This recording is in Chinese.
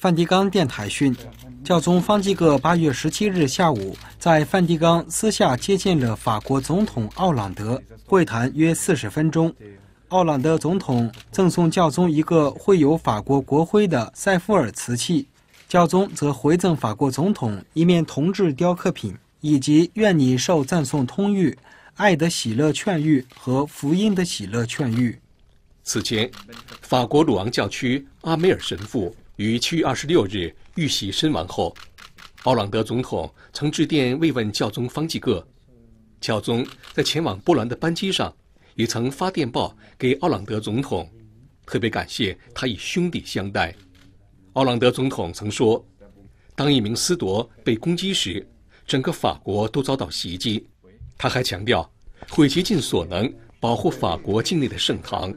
梵蒂冈电台讯，教宗方济各八月十七日下午在梵蒂冈私下接见了法国总统奥朗德，会谈约四十分钟。奥朗德总统赠送教宗一个绘有法国国徽的塞夫尔瓷器，教宗则回赠法国总统一面铜制雕刻品，以及“愿你受赞颂通谕、爱的喜乐劝谕和福音的喜乐劝谕”。此前，法国鲁昂教区阿梅尔神父。于七月二十六日遇袭身亡后，奥朗德总统曾致电慰问教宗方济各。教宗在前往波兰的班机上，也曾发电报给奥朗德总统，特别感谢他以兄弟相待。奥朗德总统曾说：“当一名司铎被攻击时，整个法国都遭到袭击。”他还强调会竭尽所能保护法国境内的圣堂。